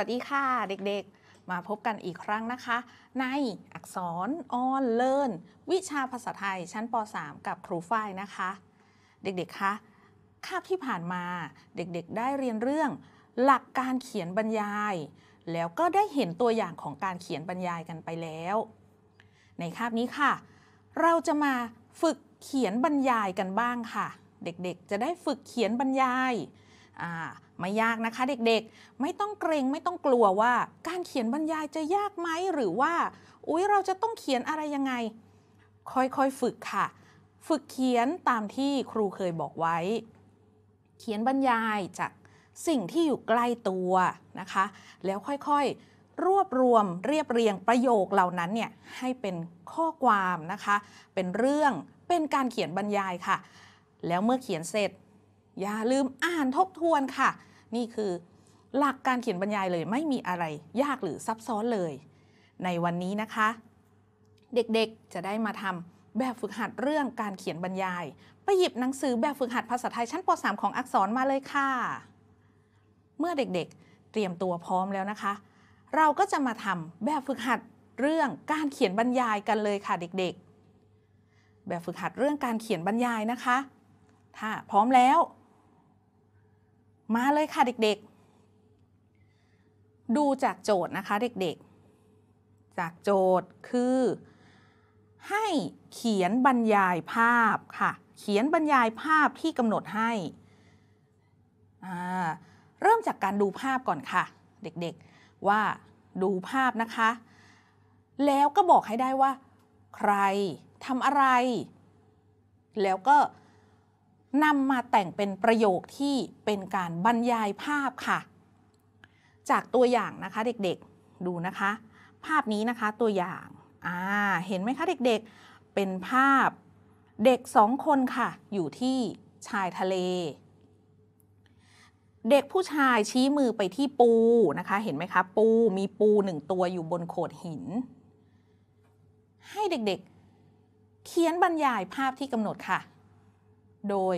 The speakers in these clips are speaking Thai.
วัสดีค่ะ เด็กๆมาพบกันอีกครั้งนะคะ ในอักษรออนเลิร์นวิชาภาษาไทยชั้นป .3 กับครูฝ้ายนะคะ เด็กๆคะคาบที่ผ่านมาเด็กๆได้เรียนเรื่อง หลักการเขียนบรรยาย แล้วก็ได้เห็นตัวอย่างของการเขียนบรรยายกันไปแล้ว ในคาบนี้ค่ะ เราจะมาฝึกเขียนบรรยายกันบ้างค่ะ เด็กๆจะได้ฝึกเขียนบรรยาย่าไม่ยากนะคะเด็กๆไม่ต้องเกรง ไม่ต้องกลัวว่าการเขียนบรรยายจะยากไหมหรือว่าอุ๊ยเราจะต้องเขียนอะไรยังไง ค่อยๆฝึกค่ะ ฝึกเขียนตามที่ครูเคยบอกไว้ เขียนบรรยายจากสิ่งที่อยู่ใกล้ตัวนะคะ แล้วค่อยๆรวบรวมเรียบเรียงประโยคเหล่านั้นเนี่ยให้เป็นข้อความนะคะ เป็นเรื่องเป็นการเขียนบรรยายค่ะ แล้วเมื่อเขียนเสร็จอย่าลืมอ่านทบทวนค่ะ นี่คือ หลักการเขียนบรรยายเลยไม่มีอะไรยากหรือซับซ้อนเลย ในวันนี้นะคะ เด็กๆจะได้มาทำแบบฝึกหัดเรื่องการเขียนบรรยายไปหยิบหนังสือแบบฝึกหัดภาษาไทยชั้นป .3 ของอักษรมาเลยค่ะ เมื่อเด็กๆเตรียมตัวพร้อมแล้วนะคะ เราก็จะมาทำแบบฝึกหัดเรื่องการเขียนบรรยายกันเลยค่ะเด็กๆ แบบฝึกหัดเรื่องการเขียนบรรยายนะคะ ถ้าพร้อมแล้วมาเลยค่ะเด็กๆ ดูจากโจทย์นะคะเด็กๆ จากโจทย์คือ ให้เขียนบรรยายภาพค่ะ เขียนบรรยายภาพที่กำหนดให้ เริ่มจากการดูภาพก่อนค่ะ เด็กๆว่าดูภาพนะคะ แล้วก็บอกให้ได้ว่า ใครทำอะไร แล้วก็นำมาแต่งเป็นประโยคที่เป็นการบรรยายภาพค่ะ จากตัวอย่างนะคะเด็กๆดูนะคะ ภาพนี้นะคะตัวอย่างอ่าเห็นไหมคะเด็กๆเป็นภาพเด็กสองคนค่ะ อยู่ที่ชายทะเล เด็กผู้ชายชี้มือไปที่ปูนะคะเห็นไหมคะปูมีปูหนึ่งตัวอยู่บนโขดหิน ให้เด็กๆ เขียนบรรยายภาพที่กำหนดค่ะโดย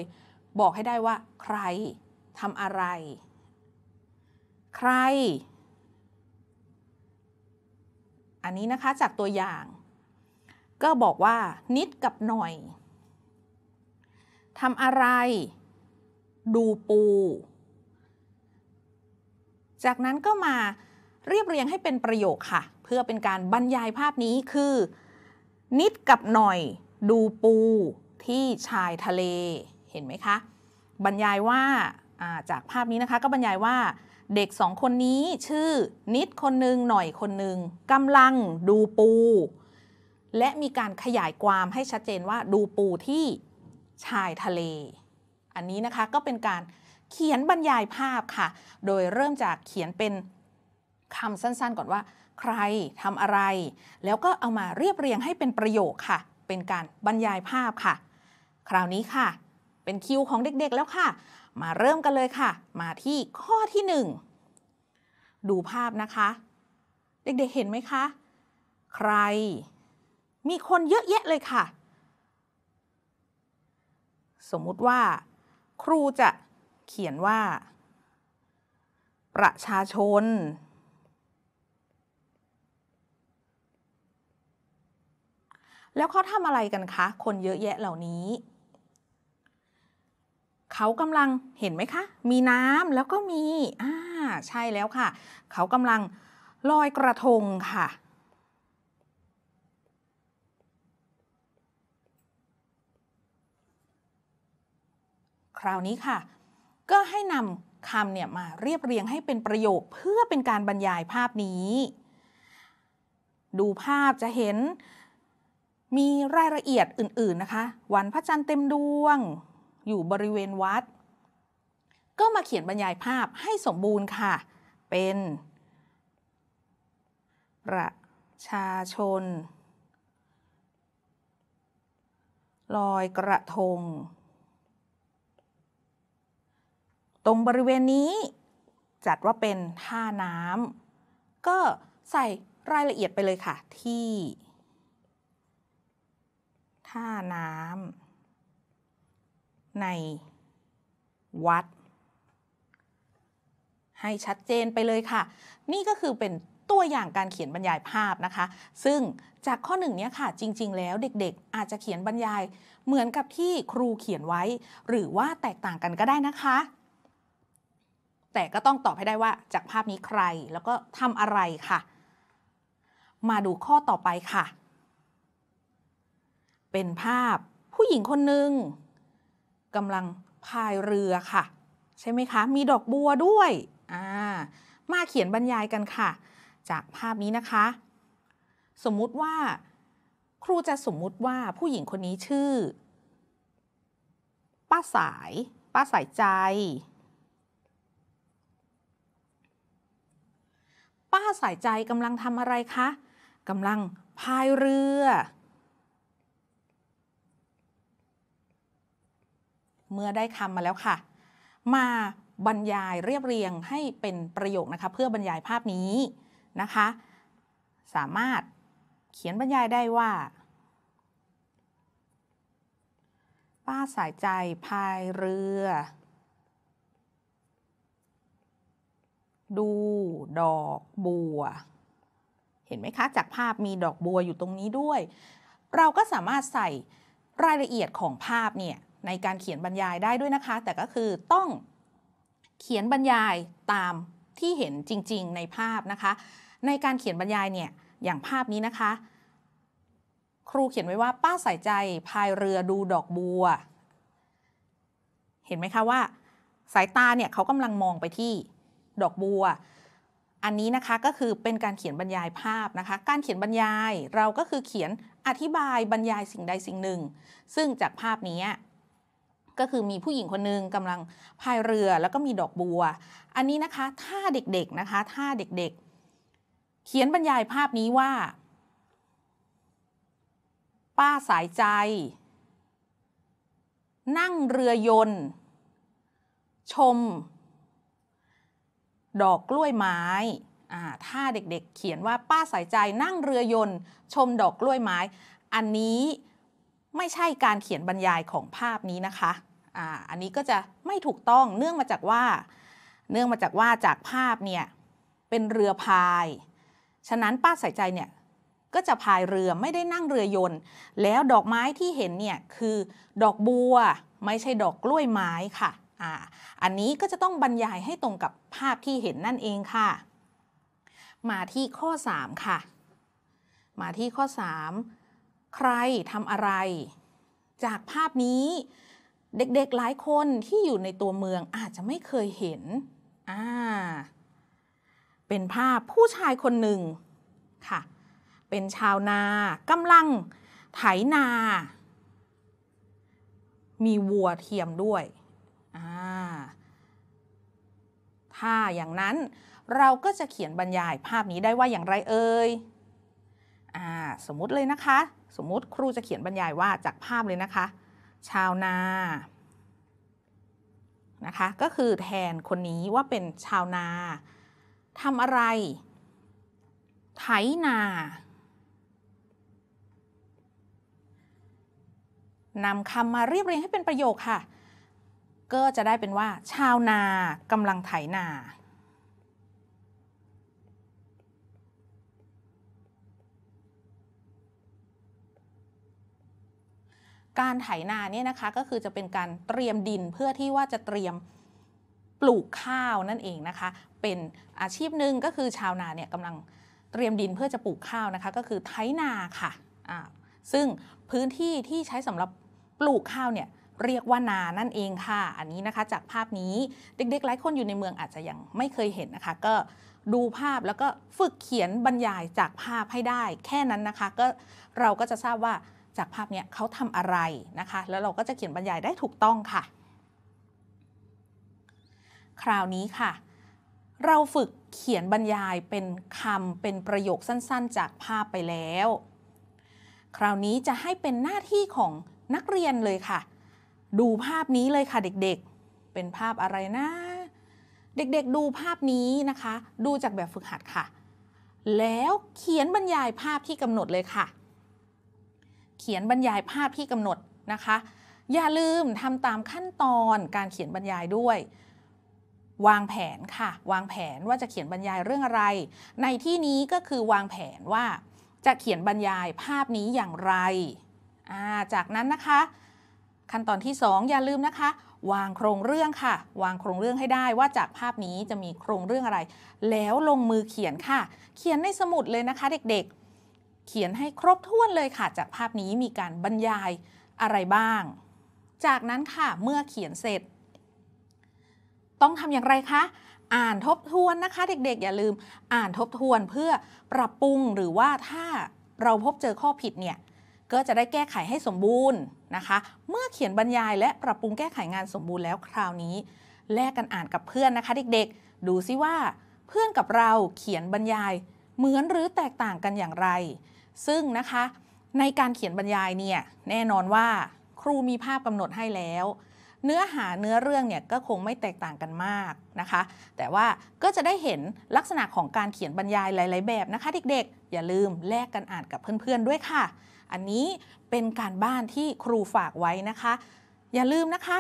บอกให้ได้ว่าใครทำอะไร ใคร อันนี้นะคะจากตัวอย่าง ก็บอกว่า นิดกับหน่อยทำอะไรดูปู จากนั้นก็มาเรียบเรียงให้เป็นประโยคค่ะ เพื่อเป็นการบรรยายภาพนี้คือ นิดกับหน่อย ดูปูที่ชายทะเลเห็นไหมคะ บรรยายว่าจากภาพนี้นะคะ ก็บรรยายว่าเด็กสองคนนี้ชื่อนิดคนหนึ่งหน่อยคนหนึ่งกำลังดูปู และมีการขยายความให้ชัดเจนว่าดูปูที่ชายทะเล อันนี้นะคะก็เป็นการเขียนบรรยายภาพค่ะ โดยเริ่มจากเขียนเป็นคำสั้น ๆ ก่อนว่า ใครทำอะไร แล้วก็เอามาเรียบเรียงให้เป็นประโยคค่ะ เป็นการบรรยายภาพค่ะคราวนี้ค่ะเป็นคิวของเด็กๆแล้วค่ะ มาเริ่มกันเลยค่ะ มาที่ข้อที่ 1 ดูภาพนะคะ เด็กๆเห็นไหมคะ ใคร มีคนเยอะแยะเลยค่ะ สมมุติว่า ครูจะเขียนว่า ประชาชน แล้วเขาทำอะไรกันคะคนเยอะแยะเหล่านี้เขากำลังเห็นไหมคะ มีน้ำแล้วก็มีอ่าใช่แล้วค่ะ เขากำลังลอยกระทงค่ะ คราวนี้ค่ะ ก็ให้นำคำเนี่ยมาเรียบเรียงให้เป็นประโยคเพื่อเป็นการบรรยายภาพนี้ ดูภาพจะเห็นมีรายละเอียดอื่น ๆนะคะ วันพระจันทร์เต็มดวงอยู่บริเวณวัด ก็มาเขียนบรรยายภาพให้สมบูรณ์ค่ะ เป็นประชาชนลอยกระทง ตรงบริเวณนี้ จัดว่าเป็นท่าน้ำก็ใส่รายละเอียดไปเลยค่ะที่ ท่าน้ำในวัดให้ชัดเจนไปเลยค่ะ นี่ก็คือเป็นตัวอย่างการเขียนบรรยายภาพนะคะ ซึ่งจากข้อหนึ่งเนี้ยค่ะ จริงๆแล้วเด็กๆอาจจะเขียนบรรยาย เหมือนกับที่ครูเขียนไว้หรือว่าแตกต่างกันก็ได้นะคะ แต่ก็ต้องตอบให้ได้ว่าจากภาพนี้ใครแล้วก็ทำอะไรค่ะ มาดูข้อต่อไปค่ะ เป็นภาพผู้หญิงคนหนึ่งกำลังพายเรือค่ะใช่ไหมคะ มีดอกบัวด้วยอ่ามาเขียนบรรยายกันค่ะ จากภาพนี้นะคะ สมมุติว่า ครูจะสมมุติว่าผู้หญิงคนนี้ชื่อ ป้าสาย ป้าสายใจ ป้าสายใจกำลังทำอะไรคะกำลังพายเรือเมื่อได้คำมาแล้วค่ะ มาบรรยายเรียบเรียงให้เป็นประโยคนะคะเพื่อบรรยายภาพนี้นะคะ สามารถเขียนบรรยายได้ว่า ป้าสายใจพายเรือ ดูดอกบัว เห็นไหมคะจากภาพมีดอกบัวอยู่ตรงนี้ด้วย เราก็สามารถใส่รายละเอียดของภาพเนี่ยในการเขียนบรรยายได้ด้วยนะคะ แต่ก็คือต้องเขียนบรรยายตามที่เห็นจริง ๆ ในภาพนะคะ ในการเขียนบรรยายเนี่ย อย่างภาพนี้นะคะ ครูเขียนไว้ว่าป้าใส่ใจพายเรือดูดอกบัว เห็นไหมคะว่า สายตาเนี่ยเขากำลังมองไปที่ดอกบัว อันนี้นะคะก็คือเป็นการเขียนบรรยายภาพนะคะ การเขียนบรรยาย เราก็คือเขียนอธิบายบรรยายสิ่งใดสิ่งหนึ่ง ซึ่งจากภาพนี้ก็คือมีผู้หญิงคนหนึ่งกำลังพายเรือแล้วก็มีดอกบัว อันนี้นะคะถ้าเด็กๆนะคะ ถ้าเด็กๆ เขียนบรรยายภาพนี้ว่า ป้าสายใจ นั่งเรือยนต์ ชม ดอกกล้วยไม้ถ้าเด็กๆ เขียนว่าป้าสายใจ นั่งเรือยนต์ ชมดอกกล้วยไม้ อันนี้ไม่ใช่การเขียนบรรยายของภาพนี้นะคะอ่าอันนี้ก็จะไม่ถูกต้อง เนื่องมาจากว่า เนื่องมาจากว่าจากภาพเนี่ยเป็นเรือพาย ฉะนั้นป้าใส่ใจเนี่ยก็จะพายเรือไม่ได้นั่งเรือยนต์ แล้วดอกไม้ที่เห็นเนี่ย คือดอกบัวไม่ใช่ดอกกล้วยไม้ค่ะอ่าอันนี้ก็จะต้องบรรยายให้ตรงกับภาพที่เห็นนั่นเองค่ะ มาที่ข้อ3ค่ะ มาที่ข้อ 3ใครทำอะไร จากภาพนี้เด็กๆหลายคนที่อยู่ในตัวเมืองอาจจะไม่เคยเห็นอ่าเป็นภาพผู้ชายคนหนึ่งค่ะ เป็นชาวนากำลังไถนา มีวัวเทียมด้วยอ่าถ้าอย่างนั้นเราก็จะเขียนบรรยายภาพนี้ได้ว่าอย่างไรเอ่ยอ่าสมมติเลยนะคะสมมุติครูจะเขียนบรรยายว่าจากภาพเลยนะคะ ชาวนานะคะก็คือแทนคนนี้ว่าเป็นชาวนาทำอะไร ไถนานำคำมาเรียบเรียงให้เป็นประโยคค่ะก็จะได้เป็นว่า ชาวนากำลังไถนาการไถนาเนี่ยนะคะก็คือจะเป็นการเตรียมดินเพื่อที่ว่าจะเตรียมปลูกข้าวนั่นเองนะคะ เป็นอาชีพหนึ่งก็คือชาวนาเนี่ยกำลังเตรียมดินเพื่อจะปลูกข้าวนะคะ ก็คือไถนาค่ะะซึ่งพื้นที่ที่ใช้สำหรับปลูกข้าวเนี่ยเรียกว่านานั่นเองค่ะ อันนี้นะคะจากภาพนี้เด็กๆหลายคนอยู่ในเมืองอาจจะยังไม่เคยเห็นนะคะ ก็ดูภาพแล้วก็ฝึกเขียนบรรยายจากภาพให้ได้แค่นั้นนะคะก็เราก็จะทราบว่าจากภาพเนี้ยเขาทำอะไรนะคะ แล้วเราก็จะเขียนบรรยายได้ถูกต้องค่ะ คราวนี้ค่ะ เราฝึกเขียนบรรยายเป็นคำเป็นประโยคสั้นๆจากภาพไปแล้ว คราวนี้จะให้เป็นหน้าที่ของนักเรียนเลยค่ะ ดูภาพนี้เลยค่ะเด็กๆ เป็นภาพอะไรนะ เด็กๆดูภาพนี้นะคะ ดูจากแบบฝึกหัดค่ะ แล้วเขียนบรรยายภาพที่กำหนดเลยค่ะเขียนบรรยายภาพที่กำหนดนะคะ อย่าลืมทำตามขั้นตอนการเขียนบรรยายด้วย วางแผนค่ะ วางแผนว่าจะเขียนบรรยายเรื่องอะไร ในที่นี้ก็คือวางแผนว่าจะเขียนบรรยายภาพนี้อย่างไร จากนั้นนะคะ ขั้นตอนที่ 2 อย่าลืมนะคะ วางโครงเรื่องค่ะ วางโครงเรื่องให้ได้ว่าจากภาพนี้จะมีโครงเรื่องอะไร แล้วลงมือเขียนค่ะเขียนในสมุดเลยนะคะเด็ก ๆเขียนให้ครบถ้วนเลยค่ะจากภาพนี้มีการบรรยายอะไรบ้าง จากนั้นค่ะเมื่อเขียนเสร็จ ต้องทำอย่างไรคะ อ่านทบทวนนะคะเด็กๆ อย่าลืมอ่านทบทวนเพื่อปรับปรุงหรือว่าถ้าเราพบเจอข้อผิดเนี่ยก็จะได้แก้ไขให้สมบูรณ์นะคะ เมื่อเขียนบรรยายและปรับปรุงแก้ไขงานสมบูรณ์แล้วคราวนี้แลกกันอ่านกับเพื่อนนะคะ เด็กๆ ดูซิว่าเพื่อนกับเราเขียนบรรยายเหมือนหรือแตกต่างกันอย่างไรซึ่งนะคะในการเขียนบรรยายเนี่ยแน่นอนว่าครูมีภาพกำหนดให้แล้ว เนื้อหาเนื้อเรื่องเนี่ยก็คงไม่แตกต่างกันมากนะคะ แต่ว่าก็จะได้เห็นลักษณะของการเขียนบรรยายหลายๆแบบนะคะเด็กๆ อย่าลืมแลกกันอ่านกับเพื่อนๆด้วยค่ะ อันนี้เป็นการบ้านที่ครูฝากไว้นะคะ อย่าลืมนะคะ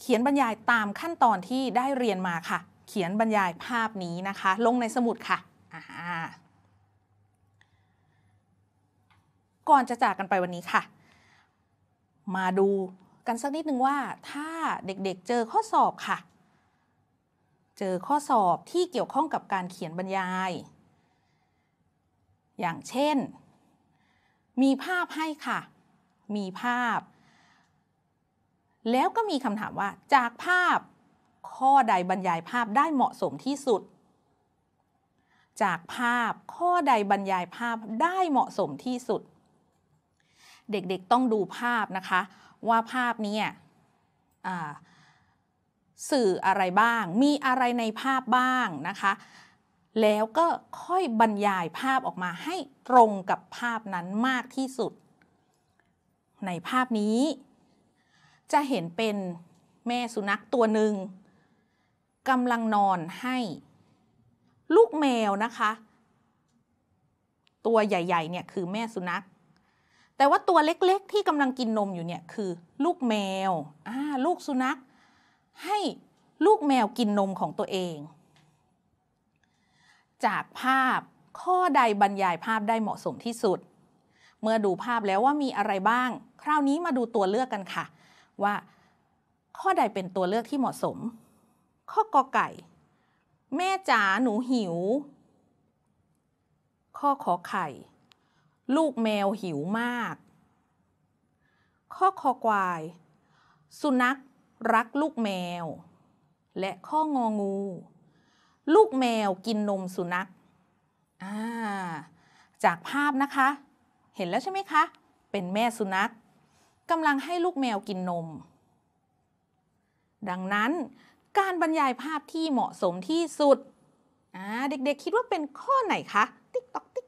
เขียนบรรยายตามขั้นตอนที่ได้เรียนมาค่ะ เขียนบรรยายภาพนี้นะคะ ลงในสมุดค่ะอ่าก่อนจะจากกันไปวันนี้ค่ะ มาดูกันสักนิดหนึ่งว่า ถ้าเด็ก ๆเจอข้อสอบค่ะ เจอข้อสอบที่เกี่ยวข้องกับการเขียนบรรยาย อย่างเช่น มีภาพให้ค่ะ มีภาพ แล้วก็มีคำถามว่าจากภาพข้อใดบรรยายภาพได้เหมาะสมที่สุด จากภาพข้อใดบรรยายภาพได้เหมาะสมที่สุดเด็กๆ ต้องดูภาพนะคะ ว่าภาพนี้สื่ออะไรบ้าง มีอะไรในภาพบ้างนะคะ แล้วก็ค่อยบรรยายภาพออกมาให้ตรงกับภาพนั้นมากที่สุด ในภาพนี้ จะเห็นเป็นแม่สุนัขตัวหนึ่งกำลังนอนให้ลูกแมวนะคะ ตัวใหญ่ๆเนี่ยคือแม่สุนัขแต่ว่าตัวเล็กๆที่กำลังกินนมอยู่เนี่ยคือลูกแมว ลูกสุนัขให้ลูกแมวกินนมของตัวเอง จากภาพข้อใดบรรยายภาพได้เหมาะสมที่สุด เมื่อดูภาพแล้วว่ามีอะไรบ้าง คราวนี้มาดูตัวเลือกกันค่ะ ว่า ข้อใดเป็นตัวเลือกที่เหมาะสม ข้อกอไก่ แม่จ๋าหนูหิว ข้อขอไข่ลูกแมวหิวมาก ข้อคอควาย สุนัข รักลูกแมว และข้ององู ลูกแมวกินนมสุนัข จากภาพนะคะ เห็นแล้วใช่ไหมคะ เป็นแม่สุนัขกำลังให้ลูกแมวกินนม ดังนั้นการบรรยายภาพที่เหมาะสมที่สุด เด็กๆคิดว่าเป็นข้อไหนคะ ติ๊กตอก ติ๊ก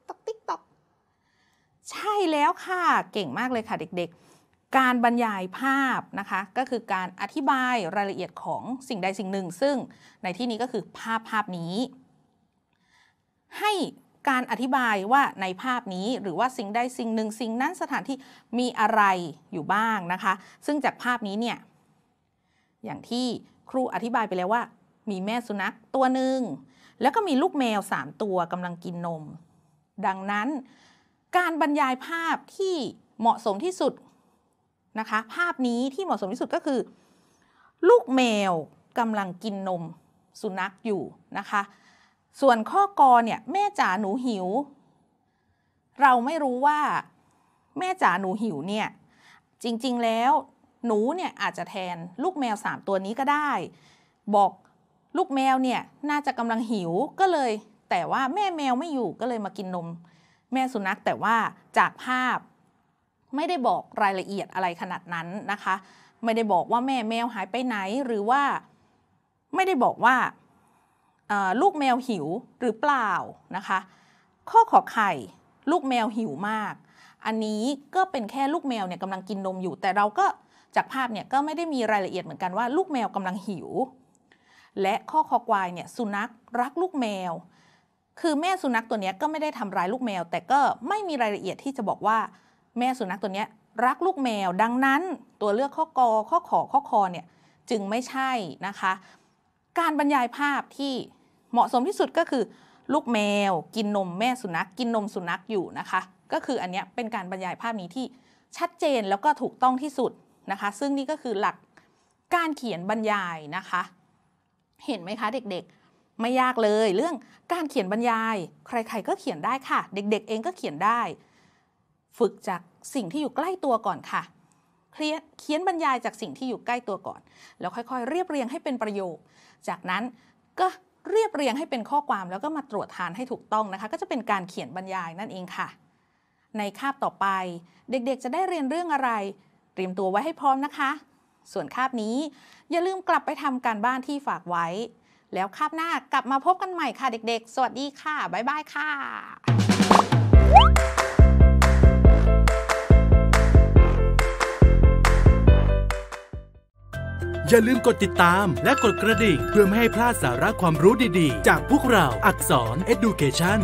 ใช่แล้วค่ะเก่งมากเลยค่ะเด็กๆ การบรรยายภาพนะคะ ก็คือการอธิบายรายละเอียดของสิ่งใดสิ่งหนึ่ง ซึ่งในที่นี้ก็คือภาพภาพนี้ ให้การอธิบายว่าในภาพนี้หรือว่าสิ่งใดสิ่งหนึ่งสิ่งนั้นสถานที่มีอะไรอยู่บ้างนะคะ ซึ่งจากภาพนี้เนี่ย อย่างที่ครูอธิบายไปแล้วว่า มีแม่สุนัขตัวหนึ่งแล้วก็มีลูกแมว3ตัวกำลังกินนม ดังนั้นการบรรยายภาพที่เหมาะสมที่สุดนะคะ ภาพนี้ที่เหมาะสมที่สุดก็คือ ลูกแมวกำลังกินนมสุนัขอยู่นะคะ ส่วนข้อกอเนี่ยแม่จ๋าหนูหิว เราไม่รู้ว่าแม่จ๋าหนูหิวเนี่ย จริงๆแล้ว หนูเนี่ยอาจจะแทนลูกแมว3ตัวนี้ก็ได้ บอกลูกแมวเนี่ยน่าจะกำลังหิวก็เลย แต่ว่าแม่แมวไม่อยู่ก็เลยมากินนมแม่สุนัขแต่ว่าจากภาพไม่ได้บอกรายละเอียดอะไรขนาดนั้นนะคะ ไม่ได้บอกว่าแม่แมวหายไปไหนหรือว่าไม่ได้บอกว่าลูกแมวหิวหรือเปล่านะคะข้อขอไข่ ลูกแมวหิวมาก อันนี้ก็เป็นแค่ลูกแมวเนี่ยกำลังกินนมอยู่ แต่เราก็จากภาพเนี่ยก็ไม่ได้มีรายละเอียดเหมือนกันว่าลูกแมวกำลังหิว และข้อคอควายเนี่ยสุนัขรักลูกแมวคือแม่สุนัขตัวนี้ก็ไม่ได้ทำร้ายลูกแมวแต่ก็ไม่มีรายละเอียดที่จะบอกว่า แม่สุนัขตัวนี้รักลูกแมวดังนั้น ตัวเลือกข้อกอข้อขอข้อคอเนี่ยจึงไม่ใช่นะคะ การบรรยายภาพที่เหมาะสมที่สุดก็คือ ลูกแมว กินนม แม่สุนัขกินนมสุนัขอยู่นะคะ ก็คืออันนี้เป็นการบรรยายภาพนี้ที่ชัดเจนแล้วก็ถูกต้องที่สุดนะคะ ซึ่งนี่ก็คือหลักการเขียนบรรยายนะคะ เห็นไหมคะเด็ก ๆไม่ยากเลยเรื่องการเขียนบรรยาย ใคร ๆ ก็เขียนได้ค่ะ เด็กๆ เองก็เขียนได้ ฝึกจากสิ่งที่อยู่ใกล้ตัวก่อนค่ะเขียนบรรยายจากสิ่งที่อยู่ใกล้ตัวก่อนแล้วค่อยๆ เรียบเรียงให้เป็นประโยค จากนั้นก็เรียบเรียงให้เป็นข้อความแล้วก็มาตรวจทานให้ถูกต้องนะคะ ก็จะเป็นการเขียนบรรยายนั่นเองค่ะ ในคาบต่อไปเด็กๆจะได้เรียนเรื่องอะไร เตรียมตัวไว้ให้พร้อมนะคะ ส่วนคาบนี้อย่าลืมกลับไปทำการบ้านที่ฝากไว้แล้วคาบหน้ากลับมาพบกันใหม่ค่ะเด็กๆ สวัสดีค่ะ บ๊ายบายค่ะ อย่าลืมกดติดตามและกดกระดิ่งเพื่อไม่ให้พลาดสาระความรู้ดีๆ จากพวกเราอักษร Education